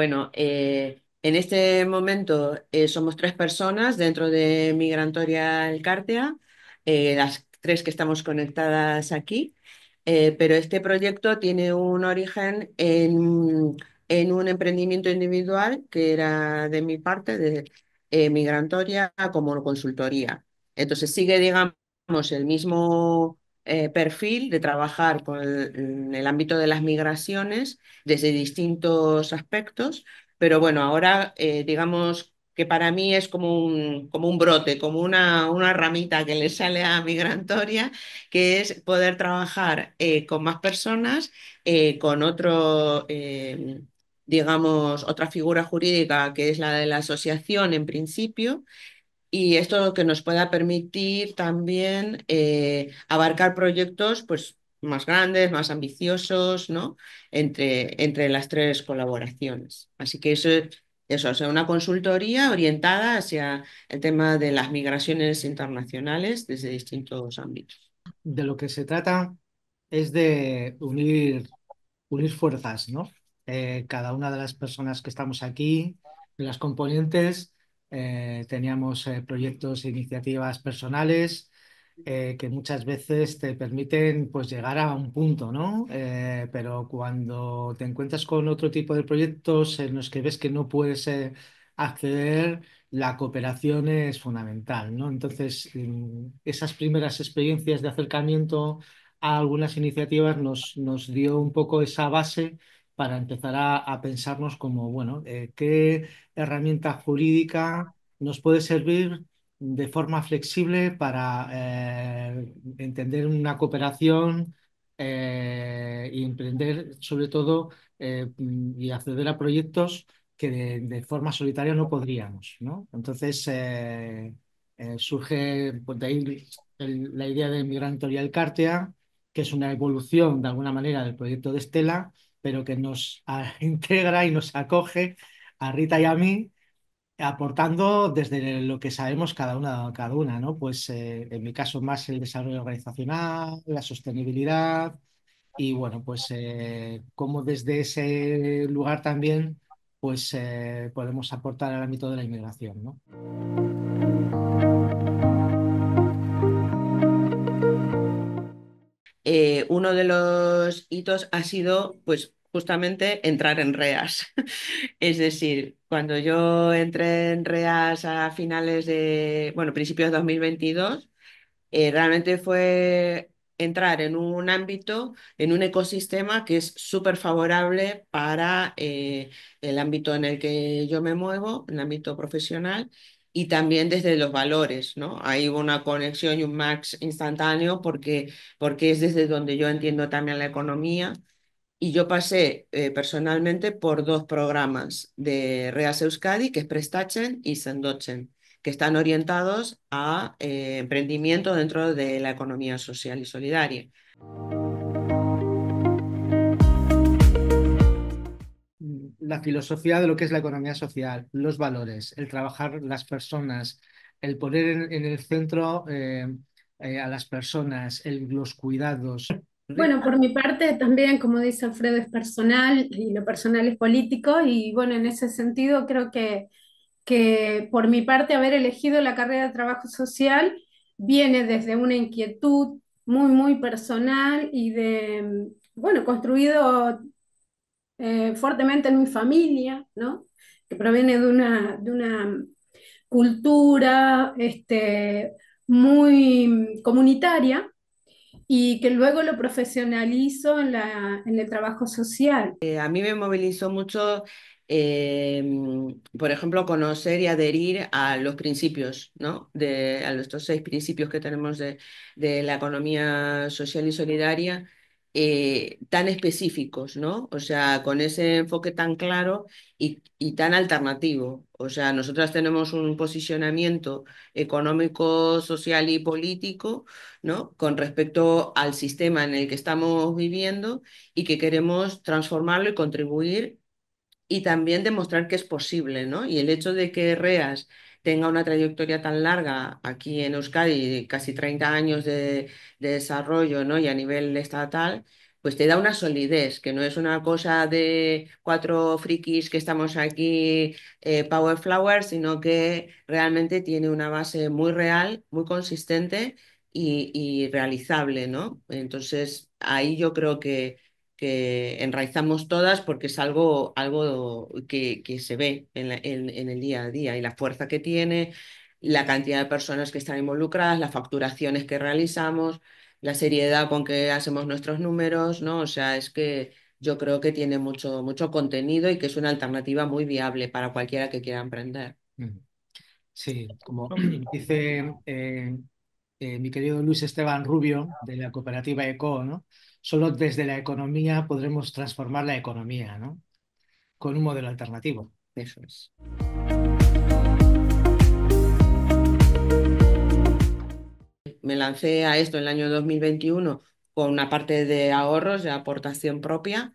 bueno, eh, en este momento eh, somos tres personas dentro de Migrantoria Elcártea, eh, las tres que estamos conectadas aquí, pero este proyecto tiene un origen en, en, un emprendimiento individual que era de mi parte, de Migrantoria, como consultoría. Entonces sigue, digamos, el mismo eh, perfil de trabajar con el, ámbito de las migraciones desde distintos aspectos, pero bueno, ahora eh, digamos que para mí es como un, como un brote, como una, una ramita que le sale a Migrantoria, que es poder trabajar eh, con más personas, con otro, digamos, otra figura jurídica que es la de la asociación en principio, y esto que nos pueda permitir también eh, abarcar proyectos pues, más grandes, más ambiciosos, ¿no? Entre, entre las tres colaboraciones. Así que eso, eso, una consultoría orientada hacia el tema de las migraciones internacionales desde distintos ámbitos. De lo que se trata es de unir, unir fuerzas, ¿no? Eh, cada una de las personas que estamos aquí, las componentes, eh, teníamos eh, proyectos e iniciativas personales eh, que muchas veces te permiten pues, llegar a un punto, ¿no? pero cuando te encuentras con otro tipo de proyectos en los que ves que no puedes acceder, la cooperación es fundamental, ¿no? Entonces, esas primeras experiencias de acercamiento a algunas iniciativas nos, nos dio un poco esa base para empezar a, pensarnos como, bueno, ¿qué herramienta jurídica nos puede servir de forma flexible para eh, entender una cooperación eh, y emprender sobre todo eh, y acceder a proyectos que de, forma solitaria no podríamos. ¿no? Entonces surge pues, de ahí la idea de Migrantorial Cartea, que es una evolución de alguna manera del proyecto de Estela, pero que nos integra y nos acoge a Rita y a mí, aportando desde lo que sabemos cada una, cada una, ¿no? Pues eh, en mi caso más el desarrollo organizacional, la sostenibilidad y bueno, pues eh, cómo desde ese lugar también pues eh, podemos aportar al ámbito de la inmigración, ¿no? uno de los hitos ha sido pues justamente entrar en REAS. es decir, cuando yo entré en REAS a finales de, bueno, principios de 2022, eh, realmente fue entrar en un ámbito, en un ecosistema que es súper favorable para eh, el ámbito en el que yo me muevo, el ámbito profesional, y también desde los valores, ¿no? Hay una conexión y un max instantáneo porque, porque es desde donde yo entiendo también la economía y yo pasé eh, personalmente por dos programas de Reas Euskadi, que es Prestachen y Sendochen, que están orientados a eh, emprendimiento dentro de la economía social y solidaria. La filosofía de lo que es la economía social, los valores, el trabajar las personas, el poner en, el centro eh, a las personas, los cuidados, bueno, por mi parte también, como dice Alfredo, es personal y lo personal es político y bueno, en ese sentido creo que, por mi parte haber elegido la carrera de trabajo social viene desde una inquietud muy, muy personal y de, bueno, construido eh, fuertemente en mi familia, ¿no? Que proviene de una, de una cultura este, muy comunitaria, y que luego lo profesionalizo en, el trabajo social. Eh, a mí me movilizó mucho, eh, por ejemplo, conocer y adherir a los principios, ¿no? De, a estos seis principios que tenemos de la economía social y solidaria eh, tan específicos, ¿no? O sea, con ese enfoque tan claro y, y tan alternativo. O sea, nosotras tenemos un posicionamiento económico, social y político, ¿no? Con respecto al sistema en el que estamos viviendo y que queremos transformarlo y contribuir y también demostrar que es posible, ¿no? Y el hecho de que REAS tenga una trayectoria tan larga aquí en Euskadi, casi 30 años de, desarrollo ¿no? y a nivel estatal, pues te da una solidez, que no es una cosa de cuatro frikis que estamos aquí eh, Power flowers, sino que realmente tiene una base muy real, muy consistente y, y realizable, ¿no? Entonces, ahí yo creo que, que enraizamos todas porque es algo, algo que, se ve en, el día a día y la fuerza que tiene, la cantidad de personas que están involucradas, las facturaciones que realizamos, la seriedad con que hacemos nuestros números, ¿no? O sea, es que yo creo que tiene mucho, mucho contenido y que es una alternativa muy viable para cualquiera que quiera emprender. Sí, como dice eh, eh, mi querido Luis Esteban Rubio de la cooperativa ECO, ¿no? Solo desde la economía podremos transformar la economía, ¿no? Con un modelo alternativo. Eso es. Me lancé a esto en el año 2021 con una parte de ahorros, de aportación propia.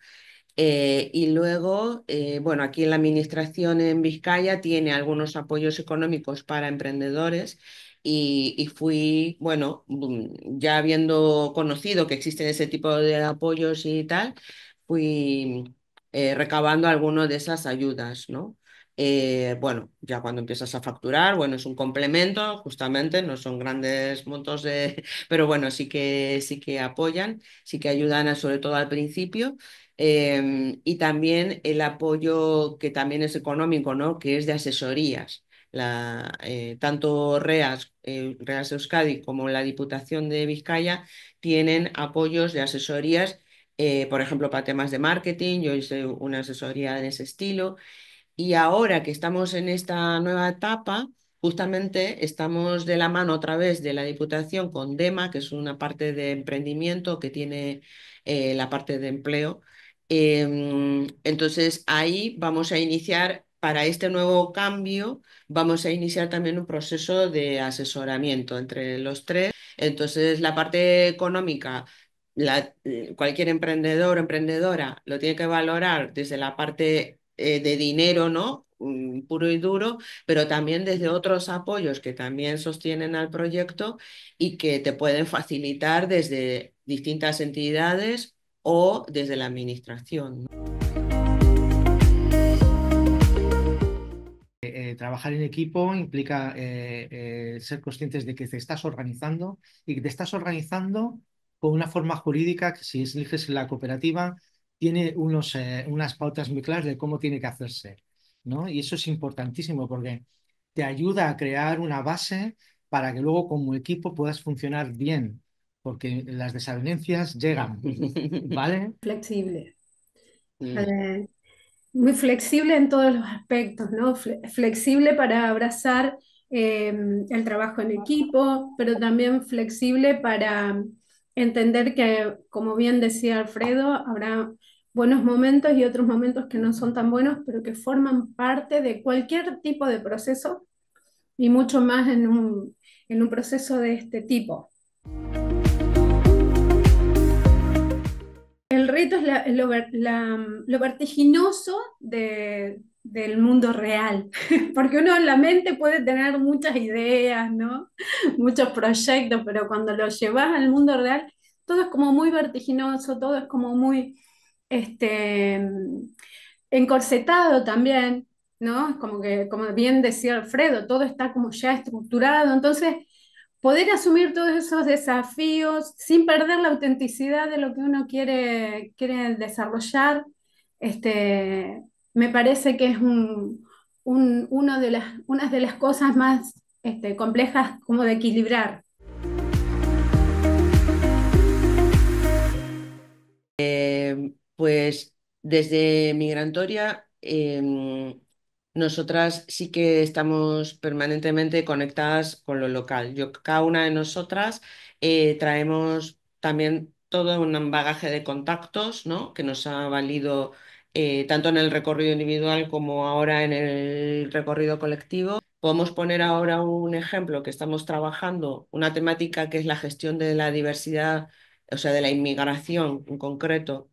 Eh, y luego, eh, bueno, aquí en la administración en Vizcaya tiene algunos apoyos económicos para emprendedores y, fui, bueno, mm, ya habiendo conocido que existen ese tipo de apoyos y tal, fui eh, recabando alguno de esas ayudas, ¿no? Eh, bueno, ya cuando empiezas a facturar, bueno, es un complemento, justamente, no son grandes montos de, pero bueno, sí que, sí que apoyan, sí que ayudan sobre todo al principio. Em, y también el apoyo que también es económico, ¿no? Que es de asesorías eh, tanto REAS, eh, Euskadi como la Diputación de Vizcaya tienen apoyos de asesorías, eh, por ejemplo, para temas de marketing, yo hice una asesoría de ese estilo, y ahora que estamos en esta nueva etapa, justamente estamos de la mano otra vez de la Diputación con DEMA, que es una parte de emprendimiento que tiene la parte de empleo. Em, entonces ahí vamos a iniciar para este nuevo cambio vamos a iniciar también un proceso de asesoramiento entre los tres. Entonces, la parte económica, la, eh, cualquier emprendedor o emprendedora lo tiene que valorar desde la parte eh, de dinero, ¿no? Mm, puro y duro, pero también desde otros apoyos que también sostienen al proyecto y que te pueden facilitar desde distintas entidades o desde la administración. Eh, trabajar en equipo implica eh, eh, ser conscientes de que te estás organizando y que te estás organizando con una forma jurídica que si eliges la cooperativa tiene unos, unas pautas muy claras de cómo tiene que hacerse. ¿no? Y eso es importantísimo porque te ayuda a crear una base para que luego como equipo puedas funcionar bien, porque las desavenencias llegan, ¿vale? Flexible. Mm muy flexible en todos los aspectos, ¿no? Flexible para abrazar em, el trabajo en equipo, pero también flexible para entender que, como bien decía Alfredo, habrá buenos momentos y otros momentos que no son tan buenos, pero que forman parte de cualquier tipo de proceso y mucho más en un, en un proceso de este tipo. el reto es lo, vertiginoso del mundo real, porque uno en la mente puede tener muchas ideas, ¿no? muchos proyectos, pero cuando lo llevas al mundo real, todo es como muy vertiginoso, todo es como muy este, encorsetado también, ¿no? Como que, como bien decía Alfredo, todo está como ya estructurado, entonces poder asumir todos esos desafíos sin perder la autenticidad de lo que uno quiere, desarrollar, este, me parece que es un, de las, una de las cosas más este, complejas como de equilibrar. Eh, pues desde Migrantoria em, nosotras sí que estamos permanentemente conectadas con lo local. Yo, cada una de nosotras eh, traemos también todo un bagaje de contactos ¿no? que nos ha valido eh, tanto en el recorrido individual como ahora en el recorrido colectivo. Podemos poner ahora un ejemplo que estamos trabajando, una temática que es la gestión de la diversidad, o sea, de la inmigración en concreto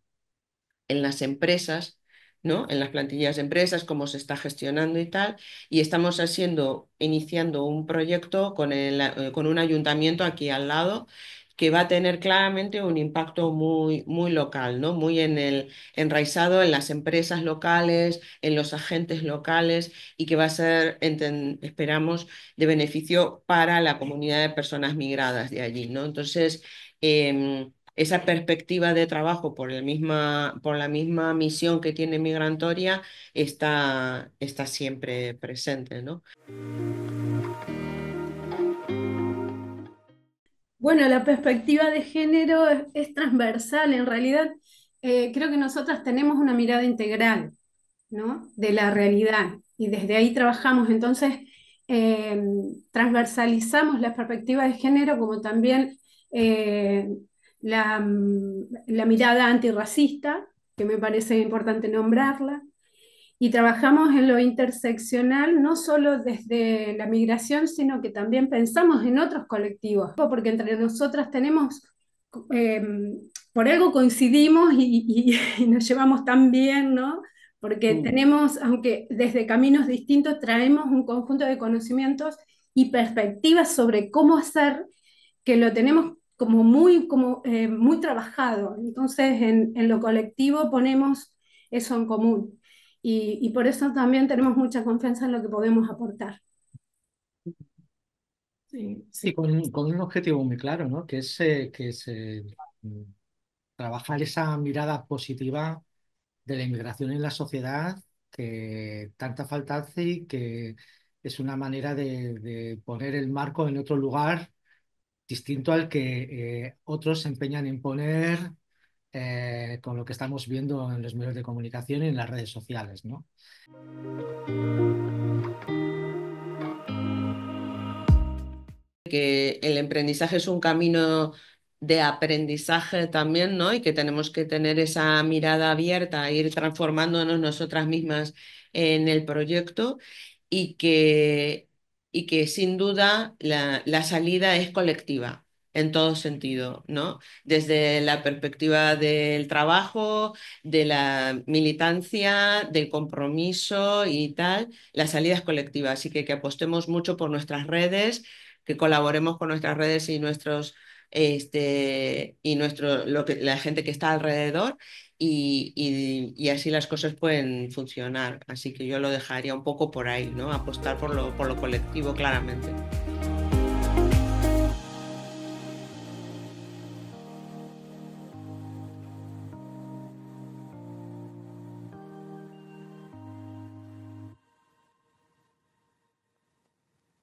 en las empresas ¿no? en las plantillas de empresas, cómo se está gestionando y tal. Y estamos haciendo, iniciando un proyecto con, el, eh, con un ayuntamiento aquí al lado que va a tener claramente un impacto muy, muy local, ¿no? muy en el, enraizado en las empresas locales, en los agentes locales y que va a ser, esperamos, de beneficio para la comunidad de personas migradas de allí. ¿no? Entonces, em, esa perspectiva de trabajo por, misma, por la misma misión que tiene Migrantoria está, está siempre presente. ¿no? Bueno, la perspectiva de género es, transversal. En realidad, eh, creo que nosotras tenemos una mirada integral ¿no? de la realidad y desde ahí trabajamos. Entonces, eh, transversalizamos la perspectiva de género como también eh, Mm, la, mirada antirracista, que me parece importante nombrarla, y trabajamos en lo interseccional no solo desde la migración, sino que también pensamos en otros colectivos, porque entre nosotras tenemos, eh, por algo coincidimos y, nos llevamos tan bien, ¿no? Porque mm. tenemos, aunque desde caminos distintos, traemos un conjunto de conocimientos y perspectivas sobre cómo hacer que lo tenemos como muy, como, eh, muy trabajado. Entonces, en, en, lo colectivo ponemos eso en común. Y, y por eso también tenemos mucha confianza en lo que podemos aportar. Sí, sí con, con, un objetivo muy claro, ¿no? Que es eh, que se eh, trabajar esa mirada positiva de la inmigración en la sociedad que tanta falta hace y que es una manera de, de poner el marco en otro lugar distinto al que eh, otros se empeñan en poner eh, con lo que estamos viendo en los medios de comunicación y en las redes sociales. ¿no? Que el emprendizaje es un camino de aprendizaje también, ¿no? Y que tenemos que tener esa mirada abierta, e ir transformándonos nosotras mismas en el proyecto y que y que sin duda la, salida es colectiva en todo sentido, ¿no? Desde la perspectiva del trabajo, de la militancia, del compromiso y tal, la salida es colectiva, Así que que apostemos mucho por nuestras redes, que colaboremos con nuestras redes y nuestros este, y nuestro, lo que, la gente que está alrededor y, y, y, así las cosas pueden funcionar. Así que yo lo dejaría un poco por ahí, ¿no? apostar por lo, por lo colectivo claramente.